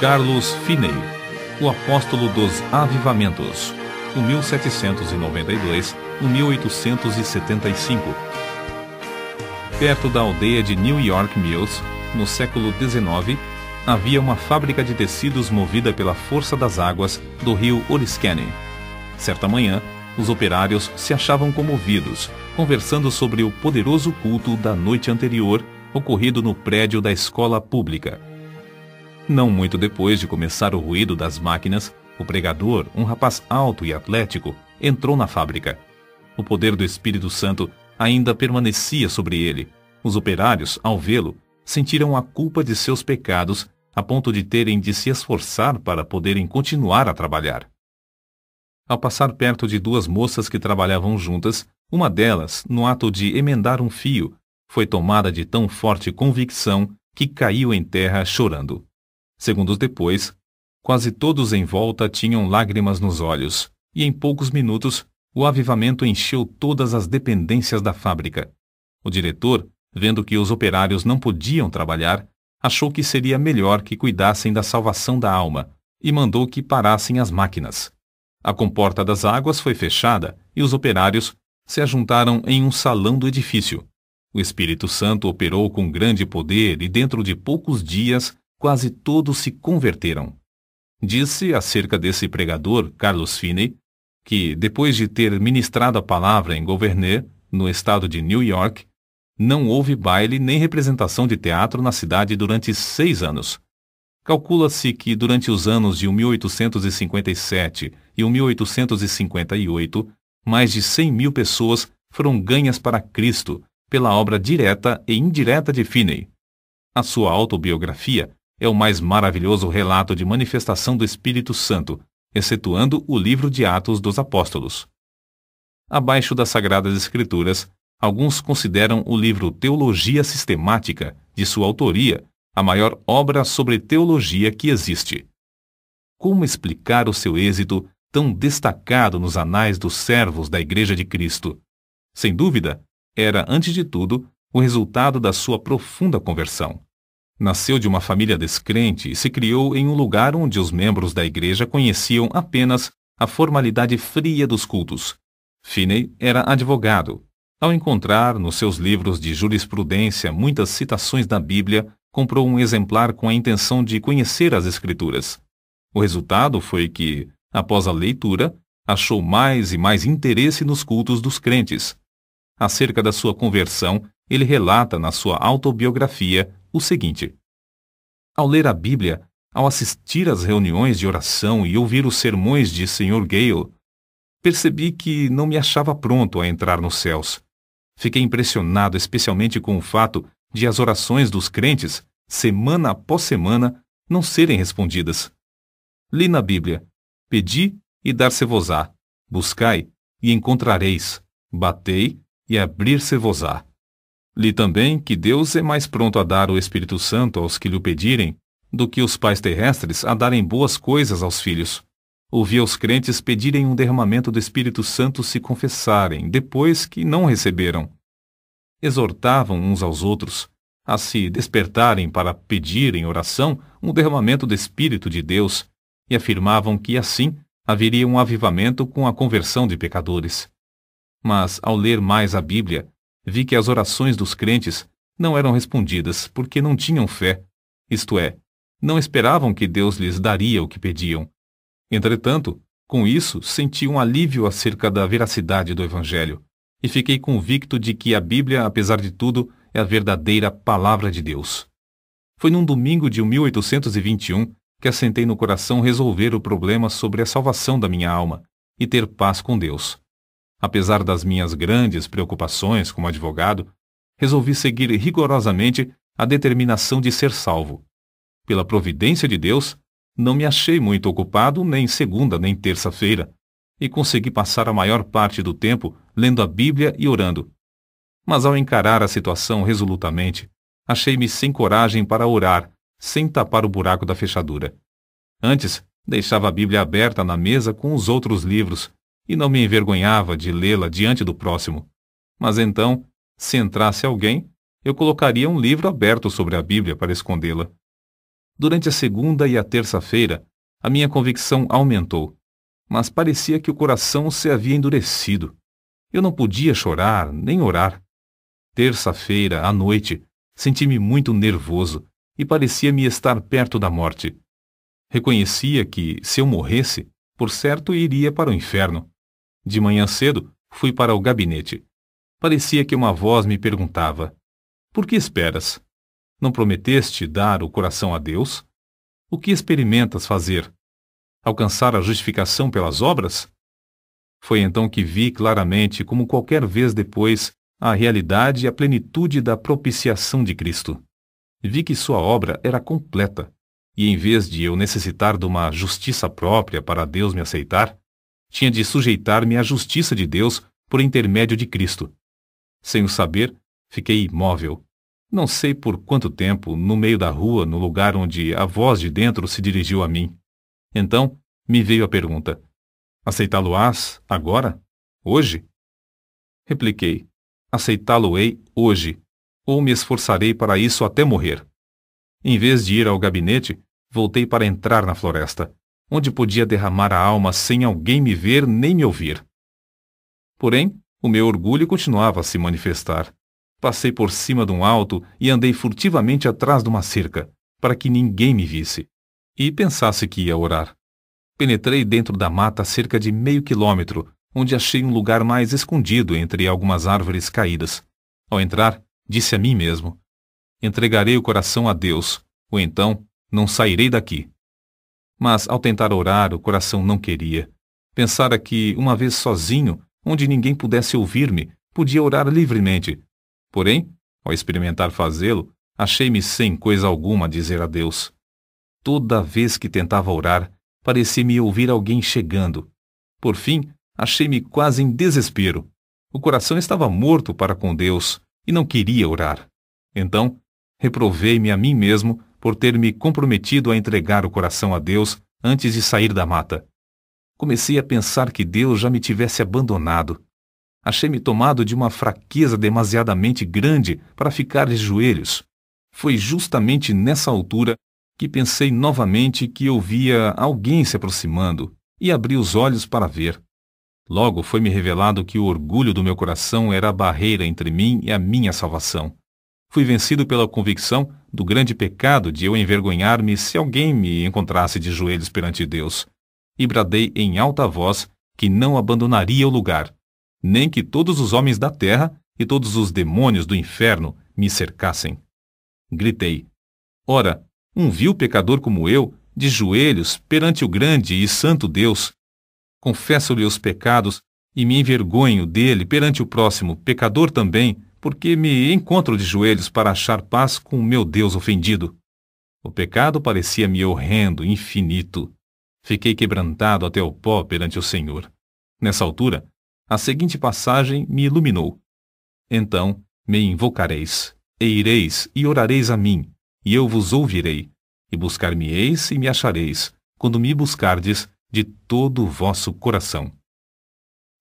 Carlos Finney, o apóstolo dos avivamentos, 1792-1875. Perto da aldeia de New York Mills, no século XIX, havia uma fábrica de tecidos movida pela força das águas do rio Oriskany. Certa manhã, os operários se achavam comovidos, conversando sobre o poderoso culto da noite anterior, ocorrido no prédio da escola pública não muito depois de começar o ruído das máquinas, o pregador, um rapaz alto e atlético, entrou na fábrica. O poder do Espírito Santo ainda permanecia sobre ele. Os operários, ao vê-lo, sentiram a culpa de seus pecados a ponto de terem de se esforçar para poderem continuar a trabalhar. Ao passar perto de duas moças que trabalhavam juntas, uma delas, no ato de emendar um fio, foi tomada de tão forte convicção que caiu em terra chorando. Segundos depois, quase todos em volta tinham lágrimas nos olhos, e em poucos minutos, o avivamento encheu todas as dependências da fábrica. O diretor, vendo que os operários não podiam trabalhar, achou que seria melhor que cuidassem da salvação da alma e mandou que parassem as máquinas. A comporta das águas foi fechada e os operários se ajuntaram em um salão do edifício. O Espírito Santo operou com grande poder e dentro de poucos dias quase todos se converteram. Disse acerca desse pregador, Carlos Finney, que, depois de ter ministrado a palavra em Gouverneur, no estado de New York, não houve baile nem representação de teatro na cidade durante seis anos. Calcula-se que durante os anos de 1857 e 1858, mais de 100 mil pessoas foram ganhas para Cristo pela obra direta e indireta de Finney. A sua autobiografia é o mais maravilhoso relato de manifestação do Espírito Santo, excetuando o livro de Atos dos Apóstolos. Abaixo das Sagradas Escrituras, alguns consideram o livro Teologia Sistemática, de sua autoria, a maior obra sobre teologia que existe. Como explicar o seu êxito tão destacado nos anais dos servos da Igreja de Cristo? Sem dúvida, era, antes de tudo, o resultado da sua profunda conversão. Nasceu de uma família descrente e se criou em um lugar onde os membros da igreja conheciam apenas a formalidade fria dos cultos. Finney era advogado. Ao encontrar nos seus livros de jurisprudência muitas citações da Bíblia, comprou um exemplar com a intenção de conhecer as Escrituras. O resultado foi que, após a leitura, achou mais e mais interesse nos cultos dos crentes. Acerca da sua conversão, ele relata na sua autobiografia o seguinte: Ao ler a Bíblia, ao assistir às reuniões de oração e ouvir os sermões de Sr. Gale, percebi que não me achava pronto a entrar nos céus. Fiquei impressionado especialmente com o fato de as orações dos crentes, semana após semana, não serem respondidas. Li na Bíblia: Pedi e dar-se-vos-á, buscai e encontrareis, batei e abrir-se-vos-á. Li também que Deus é mais pronto a dar o Espírito Santo aos que lhe pedirem, do que os pais terrestres a darem boas coisas aos filhos. Ouvi aos crentes pedirem um derramamento do Espírito Santo se confessarem, depois que não receberam. Exortavam uns aos outros a se despertarem para pedir em oração um derramamento do Espírito de Deus, e afirmavam que assim haveria um avivamento com a conversão de pecadores. Mas, ao ler mais a Bíblia, vi que as orações dos crentes não eram respondidas porque não tinham fé, isto é, não esperavam que Deus lhes daria o que pediam. Entretanto, com isso, senti um alívio acerca da veracidade do Evangelho, e fiquei convicto de que a Bíblia, apesar de tudo, é a verdadeira palavra de Deus. Foi num domingo de 1821 que assentei no coração resolver o problema sobre a salvação da minha alma e ter paz com Deus. Apesar das minhas grandes preocupações como advogado, resolvi seguir rigorosamente a determinação de ser salvo. Pela providência de Deus, não me achei muito ocupado nem segunda nem terça-feira, e consegui passar a maior parte do tempo lendo a Bíblia e orando. Mas ao encarar a situação resolutamente, achei-me sem coragem para orar, sem tapar o buraco da fechadura. Antes, deixava a Bíblia aberta na mesa com os outros livros, e não me envergonhava de lê-la diante do próximo. Mas então, se entrasse alguém, eu colocaria um livro aberto sobre a Bíblia para escondê-la. Durante a segunda e a terça-feira, a minha convicção aumentou, mas parecia que o coração se havia endurecido. Eu não podia chorar nem orar. Terça-feira, à noite, senti-me muito nervoso e parecia-me estar perto da morte. Reconhecia que, se eu morresse, por certo iria para o inferno. De manhã cedo, fui para o gabinete. Parecia que uma voz me perguntava: Por que esperas? Não prometeste dar o coração a Deus? O que experimentas fazer? Alcançar a justificação pelas obras? Foi então que vi claramente, como qualquer vez depois, a realidade e a plenitude da propiciação de Cristo. Vi que sua obra era completa, e em vez de eu necessitar de uma justiça própria para Deus me aceitar, tinha de sujeitar-me à justiça de Deus por intermédio de Cristo. Sem o saber, fiquei imóvel. Não sei por quanto tempo, no meio da rua, no lugar onde a voz de dentro se dirigiu a mim. Então, me veio a pergunta: Aceitá-lo-ás agora? Hoje? Repliquei: Aceitá-lo-ei hoje, ou me esforçarei para isso até morrer. Em vez de ir ao gabinete, voltei para entrar na floresta onde podia derramar a alma sem alguém me ver nem me ouvir. Porém, o meu orgulho continuava a se manifestar. Passei por cima de um alto e andei furtivamente atrás de uma cerca, para que ninguém me visse, e pensasse que ia orar. Penetrei dentro da mata cerca de meio quilômetro, onde achei um lugar mais escondido entre algumas árvores caídas. Ao entrar, disse a mim mesmo: Entregarei o coração a Deus, ou então não sairei daqui mas ao tentar orar o coração não queria. Pensara que, uma vez sozinho, onde ninguém pudesse ouvir-me, podia orar livremente. Porém, ao experimentar fazê-lo, achei-me sem coisa alguma a dizer a Deus. Toda vez que tentava orar, parecia-me ouvir alguém chegando. Por fim, achei-me quase em desespero. O coração estava morto para com Deus e não queria orar. Então, reprovei-me a mim mesmo por ter me comprometido a entregar o coração a Deus antes de sair da mata. Comecei a pensar que Deus já me tivesse abandonado. Achei-me tomado de uma fraqueza demasiadamente grande para ficar de joelhos. Foi justamente nessa altura que pensei novamente que eu via alguém se aproximando e abri os olhos para ver. Logo foi-me revelado que o orgulho do meu coração era a barreira entre mim e a minha salvação fui vencido pela convicção do grande pecado de eu envergonhar-me se alguém me encontrasse de joelhos perante Deus, e bradei em alta voz que não abandonaria o lugar, nem que todos os homens da terra e todos os demônios do inferno me cercassem. Gritei: Ora, um vil pecador como eu, de joelhos perante o grande e santo Deus, confesso-lhe os pecados e me envergonho dele perante o próximo pecador também, porque me encontro de joelhos para achar paz com o meu Deus ofendido. O pecado parecia-me horrendo, infinito. Fiquei quebrantado até o pó perante o Senhor. Nessa altura, a seguinte passagem me iluminou. Então me invocareis, e ireis e orareis a mim, e eu vos ouvirei, e buscar-me-eis e me achareis, quando me buscardes de todo o vosso coração.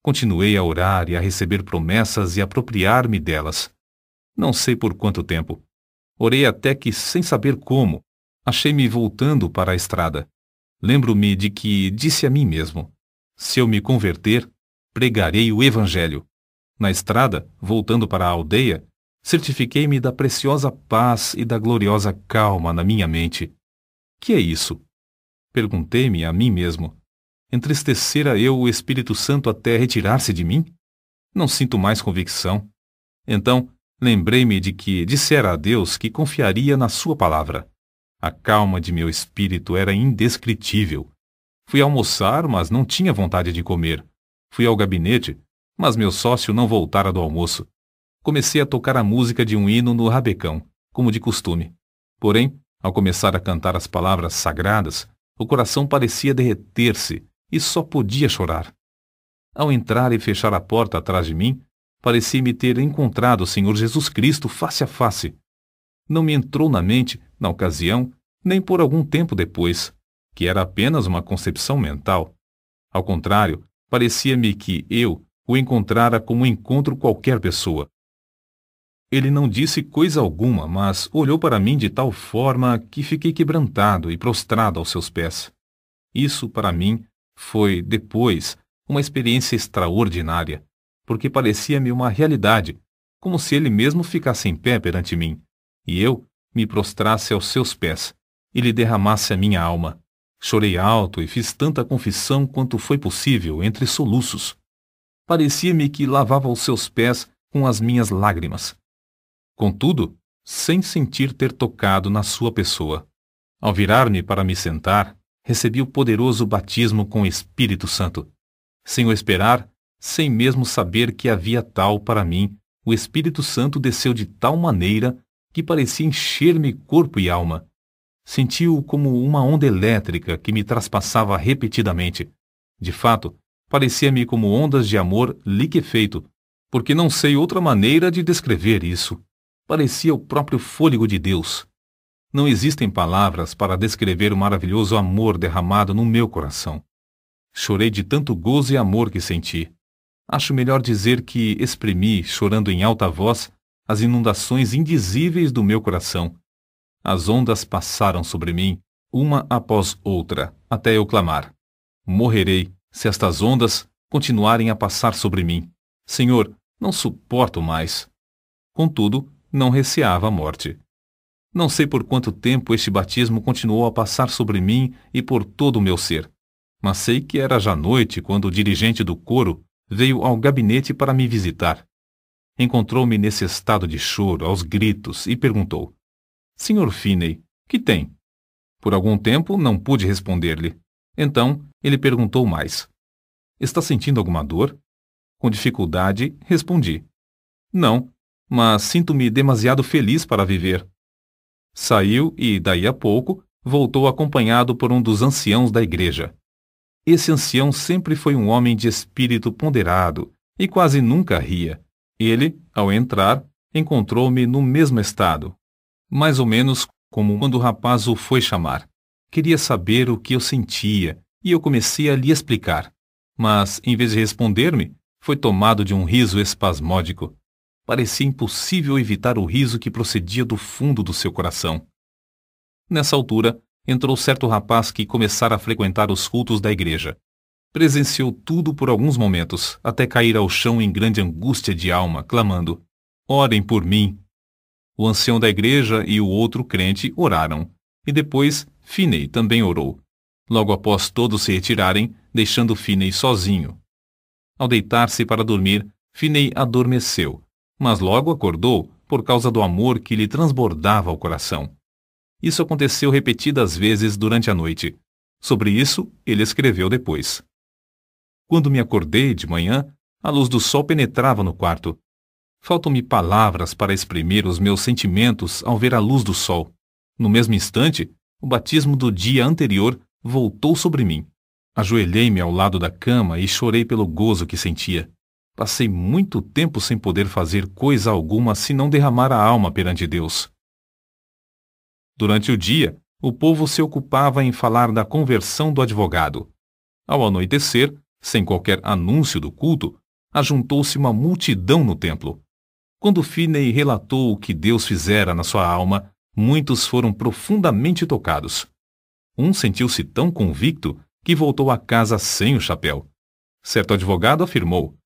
Continuei a orar e a receber promessas e apropriar-me delas. Não sei por quanto tempo. Orei até que, sem saber como, achei-me voltando para a estrada. Lembro-me de que disse a mim mesmo: Se eu me converter, pregarei o Evangelho. Na estrada, voltando para a aldeia, certifiquei-me da preciosa paz e da gloriosa calma na minha mente. Que é isso? Perguntei-me a mim mesmo entristecera eu o Espírito Santo até retirar-se de mim? Não sinto mais convicção. Então, lembrei-me de que dissera a Deus que confiaria na sua palavra. A calma de meu espírito era indescritível. Fui almoçar, mas não tinha vontade de comer. Fui ao gabinete, mas meu sócio não voltara do almoço. Comecei a tocar a música de um hino no rabecão, como de costume. Porém, ao começar a cantar as palavras sagradas, o coração parecia derreter-se e só podia chorar. Ao entrar e fechar a porta atrás de mim, parecia-me ter encontrado o Senhor Jesus Cristo face a face. Não me entrou na mente, na ocasião, nem por algum tempo depois, que era apenas uma concepção mental. Ao contrário, parecia-me que eu o encontrara como encontro qualquer pessoa. Ele não disse coisa alguma, mas olhou para mim de tal forma que fiquei quebrantado e prostrado aos seus pés. Isso, para mim, foi, depois, uma experiência extraordinária, porque parecia-me uma realidade, como se ele mesmo ficasse em pé perante mim, e eu me prostrasse aos seus pés, e lhe derramasse a minha alma. Chorei alto e fiz tanta confissão quanto foi possível entre soluços. Parecia-me que lavava os seus pés com as minhas lágrimas. Contudo, sem sentir ter tocado na sua pessoa. Ao virar-me para me sentar, recebi o poderoso batismo com o Espírito Santo. Sem o esperar, sem mesmo saber que havia tal para mim, o Espírito Santo desceu de tal maneira que parecia encher-me corpo e alma. Senti-o como uma onda elétrica que me traspassava repetidamente. De fato, parecia-me como ondas de amor liquefeito, porque não sei outra maneira de descrever isso. Parecia o próprio fôlego de Deus. Não existem palavras para descrever o maravilhoso amor derramado no meu coração. Chorei de tanto gozo e amor que senti. Acho melhor dizer que exprimi, chorando em alta voz, as inundações indizíveis do meu coração. As ondas passaram sobre mim, uma após outra, até eu clamar: Morrerei, se estas ondas continuarem a passar sobre mim. Senhor, não suporto mais. Contudo, não receava a morte. Não sei por quanto tempo este batismo continuou a passar sobre mim e por todo o meu ser. Mas sei que era já noite quando o dirigente do coro veio ao gabinete para me visitar. Encontrou-me nesse estado de choro, aos gritos, e perguntou: Senhor Finney, que tem? Por algum tempo não pude responder-lhe. Então ele perguntou mais: Está sentindo alguma dor? Com dificuldade, respondi: Não, mas sinto-me demasiado feliz para viver. Saiu e, daí a pouco, voltou acompanhado por um dos anciãos da igreja. Esse ancião sempre foi um homem de espírito ponderado e quase nunca ria. Ele, ao entrar, encontrou-me no mesmo estado, mais ou menos como quando o rapaz o foi chamar. Queria saber o que eu sentia e eu comecei a lhe explicar. Mas, em vez de responder-me, foi tomado de um riso espasmódico parecia impossível evitar o riso que procedia do fundo do seu coração. Nessa altura, entrou certo rapaz que começara a frequentar os cultos da igreja. Presenciou tudo por alguns momentos, até cair ao chão em grande angústia de alma, clamando: Orem por mim! O ancião da igreja e o outro crente oraram, e depois Finney também orou. Logo após todos se retirarem, deixando Finney sozinho. Ao deitar-se para dormir, Finney adormeceu, mas logo acordou por causa do amor que lhe transbordava o coração. Isso aconteceu repetidas vezes durante a noite. Sobre isso, ele escreveu depois. Quando me acordei de manhã, a luz do sol penetrava no quarto. Faltam-me palavras para exprimir os meus sentimentos ao ver a luz do sol. No mesmo instante, o batismo do dia anterior voltou sobre mim. Ajoelhei-me ao lado da cama e chorei pelo gozo que sentia. Passei muito tempo sem poder fazer coisa alguma senão derramar a alma perante Deus. Durante o dia, o povo se ocupava em falar da conversão do advogado. Ao anoitecer, sem qualquer anúncio do culto, ajuntou-se uma multidão no templo. Quando Finney relatou o que Deus fizera na sua alma, muitos foram profundamente tocados. Um sentiu-se tão convicto que voltou a casa sem o chapéu. Certo advogado afirmou: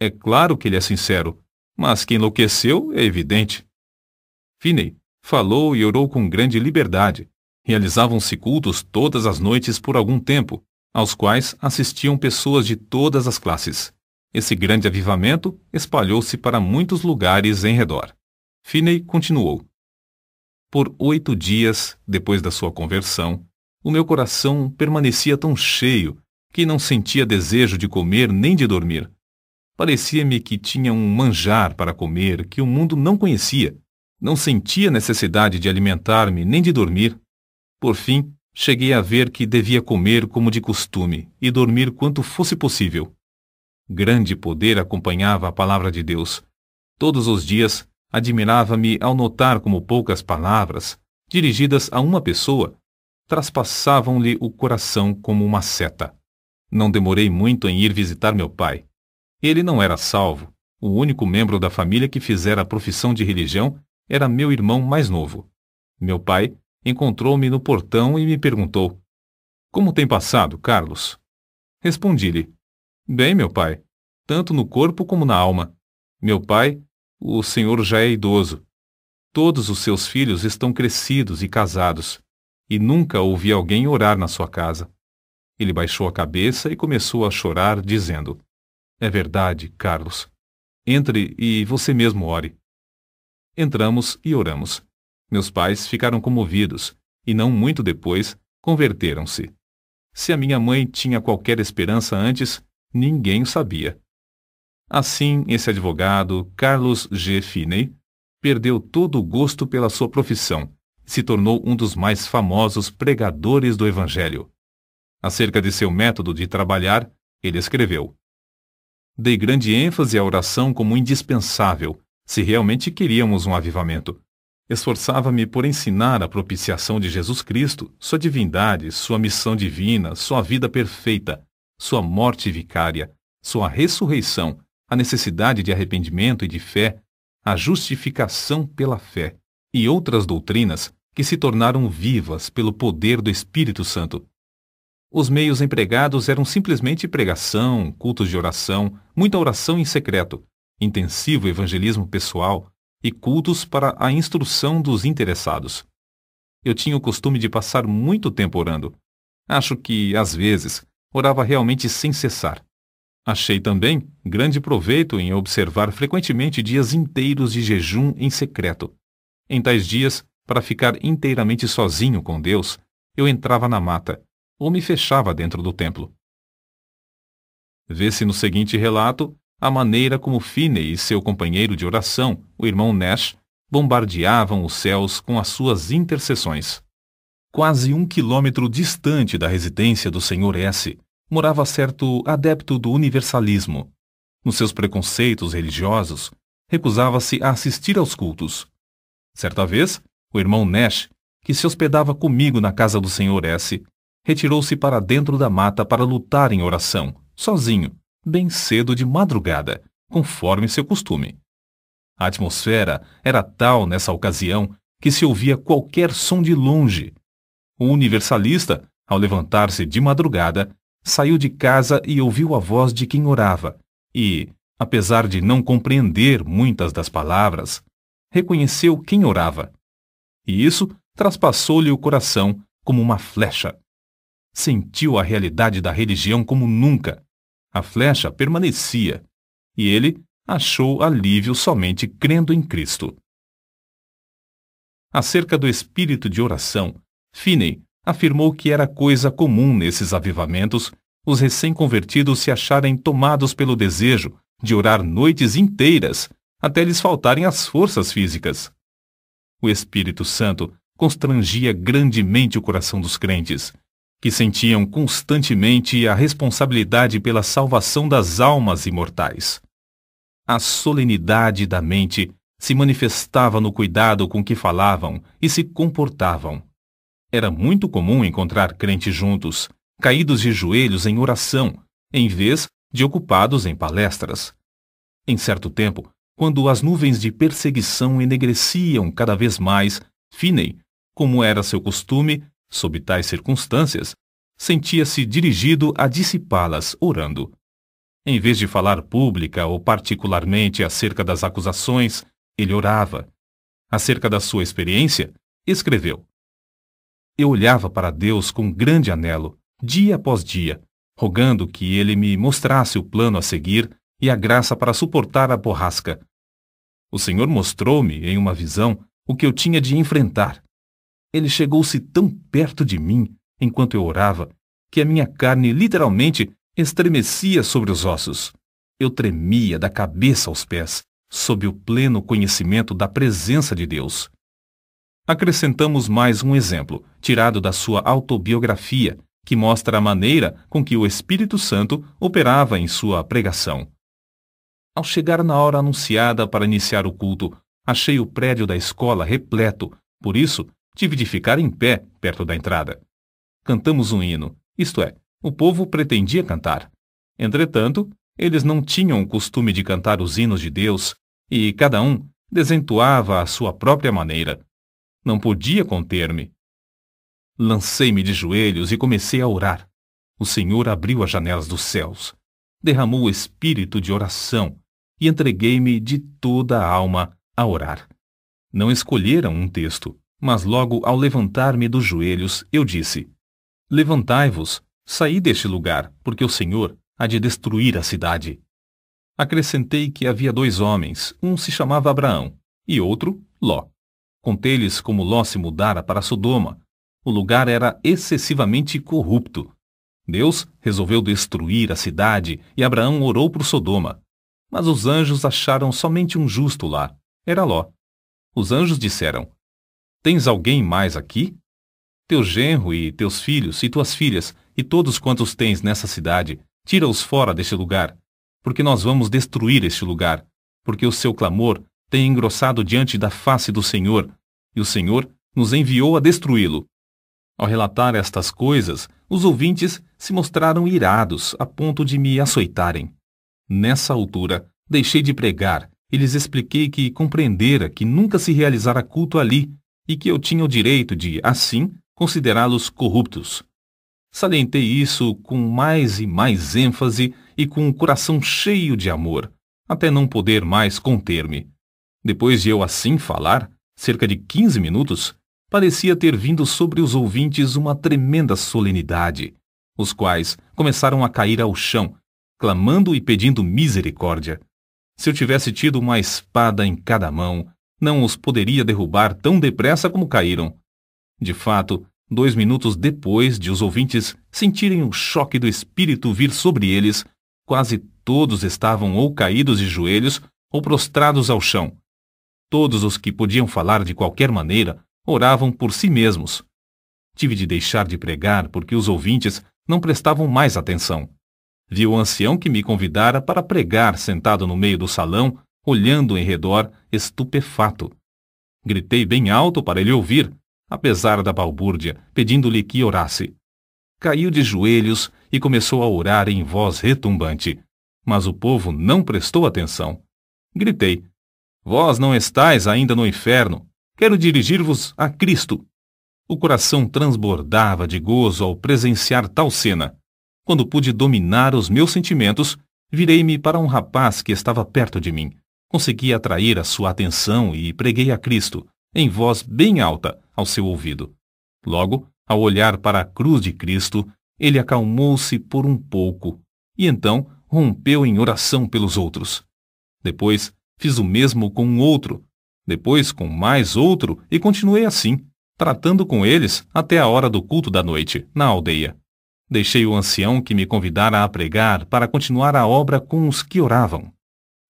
é claro que ele é sincero, mas que enlouqueceu é evidente. Finney falou e orou com grande liberdade. Realizavam-se cultos todas as noites por algum tempo, aos quais assistiam pessoas de todas as classes. Esse grande avivamento espalhou-se para muitos lugares em redor. Finney continuou. Por oito dias, depois da sua conversão, o meu coração permanecia tão cheio que não sentia desejo de comer nem de dormir. Parecia-me que tinha um manjar para comer que o mundo não conhecia. Não sentia necessidade de alimentar-me nem de dormir. Por fim, cheguei a ver que devia comer como de costume e dormir quanto fosse possível. Grande poder acompanhava a palavra de Deus. Todos os dias, admirava-me ao notar como poucas palavras, dirigidas a uma pessoa, traspassavam-lhe o coração como uma seta. Não demorei muito em ir visitar meu pai. Ele não era salvo, o único membro da família que fizera a profissão de religião era meu irmão mais novo. Meu pai encontrou-me no portão e me perguntou: Como tem passado, Carlos? Respondi-lhe: Bem, meu pai, tanto no corpo como na alma. Meu pai, o senhor já é idoso. Todos os seus filhos estão crescidos e casados, e nunca ouvi alguém orar na sua casa. Ele baixou a cabeça e começou a chorar, dizendo: é verdade, Carlos. Entre e você mesmo ore. Entramos e oramos. Meus pais ficaram comovidos, e não muito depois, converteram-se. Se a minha mãe tinha qualquer esperança antes, ninguém o sabia. Assim, esse advogado, Carlos G. Finney, perdeu todo o gosto pela sua profissão e se tornou um dos mais famosos pregadores do Evangelho. Acerca de seu método de trabalhar, ele escreveu: Dei grande ênfase à oração como indispensável, se realmente queríamos um avivamento. Esforçava-me por ensinar a propiciação de Jesus Cristo, sua divindade, sua missão divina, sua vida perfeita, sua morte vicária, sua ressurreição, a necessidade de arrependimento e de fé, a justificação pela fé e outras doutrinas que se tornaram vivas pelo poder do Espírito Santo. Os meios empregados eram simplesmente pregação, cultos de oração, muita oração em secreto, intensivo evangelismo pessoal e cultos para a instrução dos interessados. Eu tinha o costume de passar muito tempo orando. Acho que, às vezes, orava realmente sem cessar. Achei também grande proveito em observar frequentemente dias inteiros de jejum em secreto. Em tais dias, para ficar inteiramente sozinho com Deus, eu entrava na mata, ou me fechava dentro do templo. Vê-se no seguinte relato a maneira como Finney e seu companheiro de oração, o irmão Nash, bombardeavam os céus com as suas intercessões. Quase um quilômetro distante da residência do senhor S, morava certo adepto do universalismo. Nos seus preconceitos religiosos, recusava-se a assistir aos cultos. Certa vez, o irmão Nash, que se hospedava comigo na casa do senhor S, retirou-se para dentro da mata para lutar em oração, sozinho, bem cedo de madrugada, conforme seu costume. A atmosfera era tal nessa ocasião que se ouvia qualquer som de longe. O universalista, ao levantar-se de madrugada, saiu de casa e ouviu a voz de quem orava, e, apesar de não compreender muitas das palavras, reconheceu quem orava. E isso traspassou-lhe o coração como uma flecha sentiu a realidade da religião como nunca. A flecha permanecia, e ele achou alívio somente crendo em Cristo. Acerca do espírito de oração, Finney afirmou que era coisa comum nesses avivamentos os recém-convertidos se acharem tomados pelo desejo de orar noites inteiras até lhes faltarem as forças físicas. O Espírito Santo constrangia grandemente o coração dos crentes que sentiam constantemente a responsabilidade pela salvação das almas imortais. A solenidade da mente se manifestava no cuidado com que falavam e se comportavam. Era muito comum encontrar crentes juntos, caídos de joelhos em oração, em vez de ocupados em palestras. Em certo tempo, quando as nuvens de perseguição enegreciam cada vez mais, Finney, como era seu costume, Sob tais circunstâncias, sentia-se dirigido a dissipá-las orando. Em vez de falar pública ou particularmente acerca das acusações, ele orava. Acerca da sua experiência, escreveu: Eu olhava para Deus com grande anelo, dia após dia, rogando que ele me mostrasse o plano a seguir e a graça para suportar a borrasca. O Senhor mostrou-me, em uma visão, o que eu tinha de enfrentar ele chegou-se tão perto de mim, enquanto eu orava, que a minha carne literalmente estremecia sobre os ossos. Eu tremia da cabeça aos pés, sob o pleno conhecimento da presença de Deus. Acrescentamos mais um exemplo, tirado da sua autobiografia, que mostra a maneira com que o Espírito Santo operava em sua pregação. Ao chegar na hora anunciada para iniciar o culto, achei o prédio da escola repleto, por isso Tive de ficar em pé perto da entrada. Cantamos um hino, isto é, o povo pretendia cantar. Entretanto, eles não tinham o costume de cantar os hinos de Deus, e cada um desentoava à sua própria maneira. Não podia conter-me. Lancei-me de joelhos e comecei a orar. O Senhor abriu as janelas dos céus, derramou o espírito de oração e entreguei-me de toda a alma a orar. Não escolheram um texto mas logo ao levantar-me dos joelhos, eu disse: Levantai-vos, saí deste lugar, porque o Senhor há de destruir a cidade. Acrescentei que havia dois homens, um se chamava Abraão, e outro, Ló. Contei-lhes como Ló se mudara para Sodoma. O lugar era excessivamente corrupto. Deus resolveu destruir a cidade e Abraão orou por Sodoma. Mas os anjos acharam somente um justo lá. Era Ló. Os anjos disseram: Tens alguém mais aqui? Teu genro e teus filhos e tuas filhas, e todos quantos tens nessa cidade, tira-os fora deste lugar, porque nós vamos destruir este lugar, porque o seu clamor tem engrossado diante da face do Senhor, e o Senhor nos enviou a destruí-lo. Ao relatar estas coisas, os ouvintes se mostraram irados a ponto de me açoitarem. Nessa altura, deixei de pregar e lhes expliquei que compreendera que nunca se realizara culto ali, e que eu tinha o direito de, assim, considerá-los corruptos. Salientei isso com mais e mais ênfase e com o um coração cheio de amor, até não poder mais conter-me. Depois de eu assim falar, cerca de quinze minutos, parecia ter vindo sobre os ouvintes uma tremenda solenidade, os quais começaram a cair ao chão, clamando e pedindo misericórdia. Se eu tivesse tido uma espada em cada mão, não os poderia derrubar tão depressa como caíram. De fato, dois minutos depois de os ouvintes sentirem o choque do espírito vir sobre eles, quase todos estavam ou caídos de joelhos ou prostrados ao chão. Todos os que podiam falar de qualquer maneira oravam por si mesmos. Tive de deixar de pregar porque os ouvintes não prestavam mais atenção. Vi o ancião que me convidara para pregar sentado no meio do salão olhando em redor, estupefato. Gritei bem alto para ele ouvir, apesar da balbúrdia, pedindo-lhe que orasse. Caiu de joelhos e começou a orar em voz retumbante. Mas o povo não prestou atenção. Gritei: Vós não estáis ainda no inferno. Quero dirigir-vos a Cristo. O coração transbordava de gozo ao presenciar tal cena. Quando pude dominar os meus sentimentos, virei-me para um rapaz que estava perto de mim. Consegui atrair a sua atenção e preguei a Cristo, em voz bem alta, ao seu ouvido. Logo, ao olhar para a cruz de Cristo, ele acalmou-se por um pouco e então rompeu em oração pelos outros. Depois, fiz o mesmo com um outro, depois com mais outro e continuei assim, tratando com eles até a hora do culto da noite, na aldeia. Deixei o ancião que me convidara a pregar para continuar a obra com os que oravam.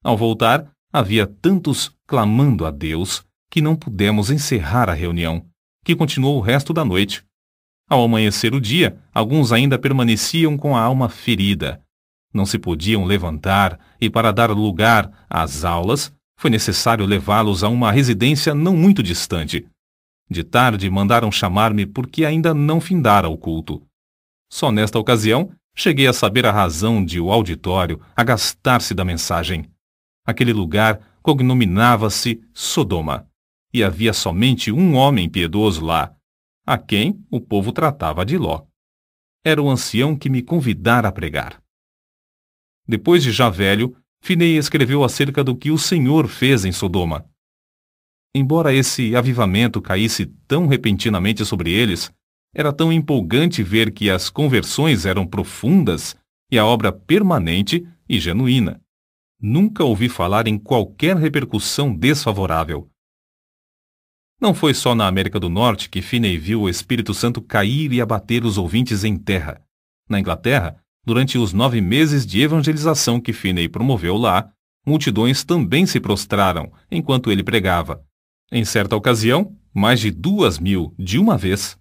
Ao voltar, havia tantos clamando a Deus que não pudemos encerrar a reunião, que continuou o resto da noite. Ao amanhecer o dia, alguns ainda permaneciam com a alma ferida. Não se podiam levantar e, para dar lugar às aulas, foi necessário levá-los a uma residência não muito distante. De tarde mandaram chamar-me porque ainda não findara o culto. Só nesta ocasião cheguei a saber a razão de o auditório agastar-se da mensagem. Aquele lugar cognominava-se Sodoma, e havia somente um homem piedoso lá, a quem o povo tratava de Ló. Era o ancião que me convidara a pregar. Depois de já velho, Finei escreveu acerca do que o Senhor fez em Sodoma. Embora esse avivamento caísse tão repentinamente sobre eles, era tão empolgante ver que as conversões eram profundas e a obra permanente e genuína nunca ouvi falar em qualquer repercussão desfavorável. Não foi só na América do Norte que Finney viu o Espírito Santo cair e abater os ouvintes em terra. Na Inglaterra, durante os nove meses de evangelização que Finney promoveu lá, multidões também se prostraram enquanto ele pregava. Em certa ocasião, mais de duas mil de uma vez.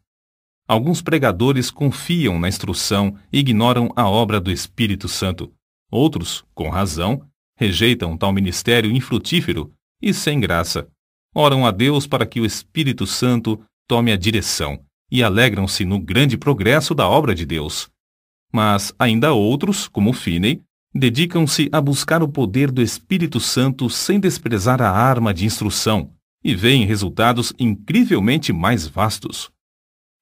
Alguns pregadores confiam na instrução e ignoram a obra do Espírito Santo. Outros, com razão, rejeitam tal ministério infrutífero e sem graça. Oram a Deus para que o Espírito Santo tome a direção e alegram-se no grande progresso da obra de Deus. Mas ainda outros, como Finney, dedicam-se a buscar o poder do Espírito Santo sem desprezar a arma de instrução e veem resultados incrivelmente mais vastos.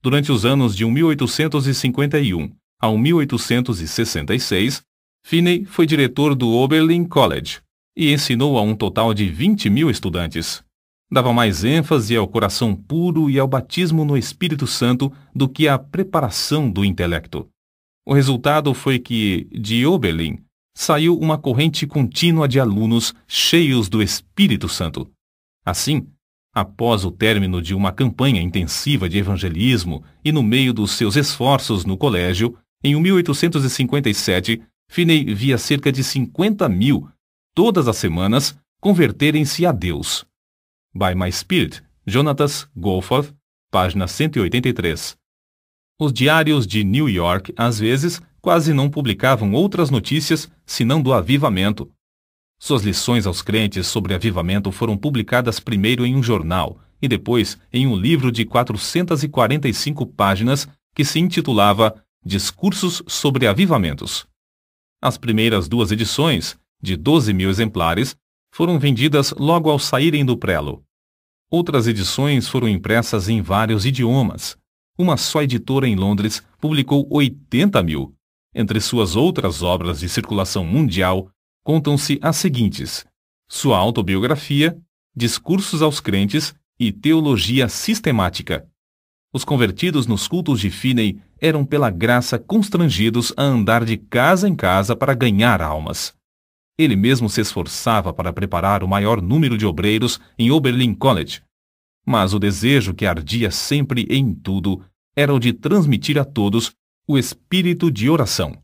Durante os anos de 1851 a 1866, Finney foi diretor do Oberlin College e ensinou a um total de 20 mil estudantes. Dava mais ênfase ao coração puro e ao batismo no Espírito Santo do que à preparação do intelecto. O resultado foi que, de Oberlin, saiu uma corrente contínua de alunos cheios do Espírito Santo. Assim, após o término de uma campanha intensiva de evangelismo e no meio dos seus esforços no colégio, em 1857 Finney via cerca de 50 mil, todas as semanas, converterem-se a Deus. By My Spirit, Jonatas Goforth, página 183. Os diários de New York, às vezes, quase não publicavam outras notícias senão do avivamento. Suas lições aos crentes sobre avivamento foram publicadas primeiro em um jornal e depois em um livro de 445 páginas que se intitulava Discursos sobre Avivamentos. As primeiras duas edições, de 12 mil exemplares, foram vendidas logo ao saírem do prelo. Outras edições foram impressas em vários idiomas. Uma só editora em Londres publicou 80 mil. Entre suas outras obras de circulação mundial, contam-se as seguintes: sua autobiografia, discursos aos crentes e teologia sistemática. Os convertidos nos cultos de Finney eram pela graça constrangidos a andar de casa em casa para ganhar almas. Ele mesmo se esforçava para preparar o maior número de obreiros em Oberlin College. Mas o desejo que ardia sempre em tudo era o de transmitir a todos o espírito de oração.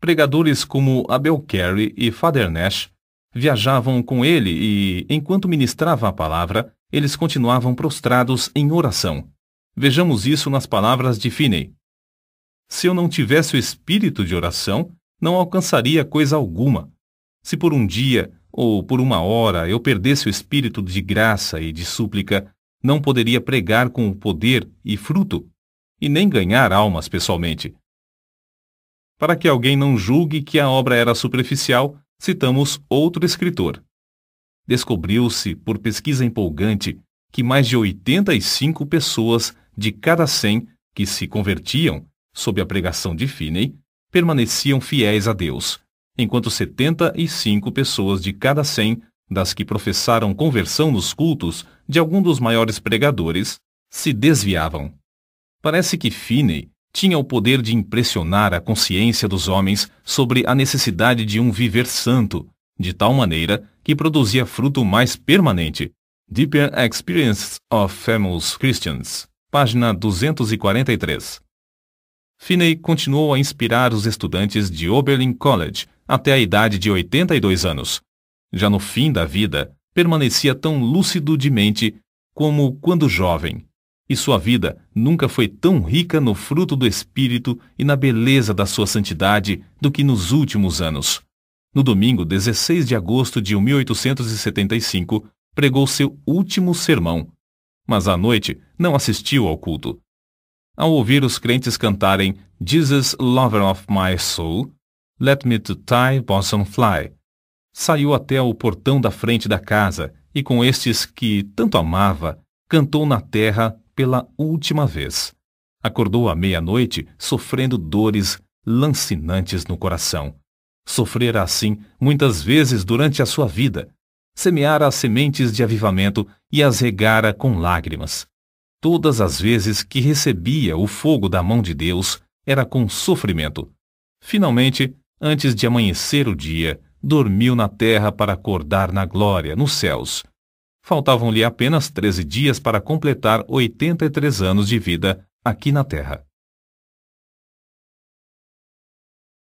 Pregadores como Abel Carey e Father Nash viajavam com ele e, enquanto ministrava a palavra, eles continuavam prostrados em oração, Vejamos isso nas palavras de Finney. Se eu não tivesse o espírito de oração, não alcançaria coisa alguma. Se por um dia ou por uma hora eu perdesse o espírito de graça e de súplica, não poderia pregar com o poder e fruto, e nem ganhar almas pessoalmente. Para que alguém não julgue que a obra era superficial, citamos outro escritor. Descobriu-se, por pesquisa empolgante, que mais de 85 pessoas de cada cem que se convertiam, sob a pregação de Finney, permaneciam fiéis a Deus, enquanto 75 pessoas de cada 100 das que professaram conversão nos cultos de algum dos maiores pregadores se desviavam. Parece que Finney tinha o poder de impressionar a consciência dos homens sobre a necessidade de um viver santo, de tal maneira que produzia fruto mais permanente. Deeper Experiences of Famous Christians página 243. Finney continuou a inspirar os estudantes de Oberlin College até a idade de 82 anos. Já no fim da vida, permanecia tão lúcido de mente como quando jovem, e sua vida nunca foi tão rica no fruto do Espírito e na beleza da sua santidade do que nos últimos anos. No domingo 16 de agosto de 1875, pregou seu último sermão. Mas à noite não assistiu ao culto. Ao ouvir os crentes cantarem Jesus Lover of My Soul, Let Me to Tie Bosom Fly, saiu até o portão da frente da casa e com estes que tanto amava, cantou na terra pela última vez. Acordou à meia-noite sofrendo dores lancinantes no coração. Sofrera assim muitas vezes durante a sua vida. Semeara as sementes de avivamento e as regara com lágrimas. Todas as vezes que recebia o fogo da mão de Deus, era com sofrimento. Finalmente, antes de amanhecer o dia, dormiu na terra para acordar na glória, nos céus. Faltavam-lhe apenas 13 dias para completar 83 anos de vida aqui na terra.